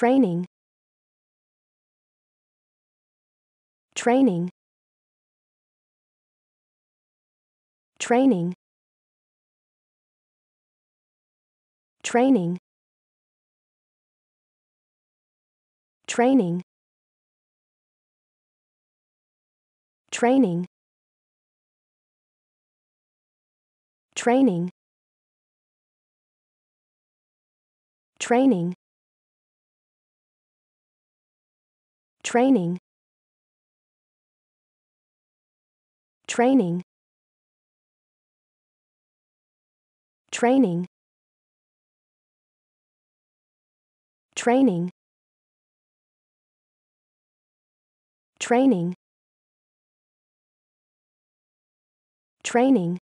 training training training training training training training training training training training training training training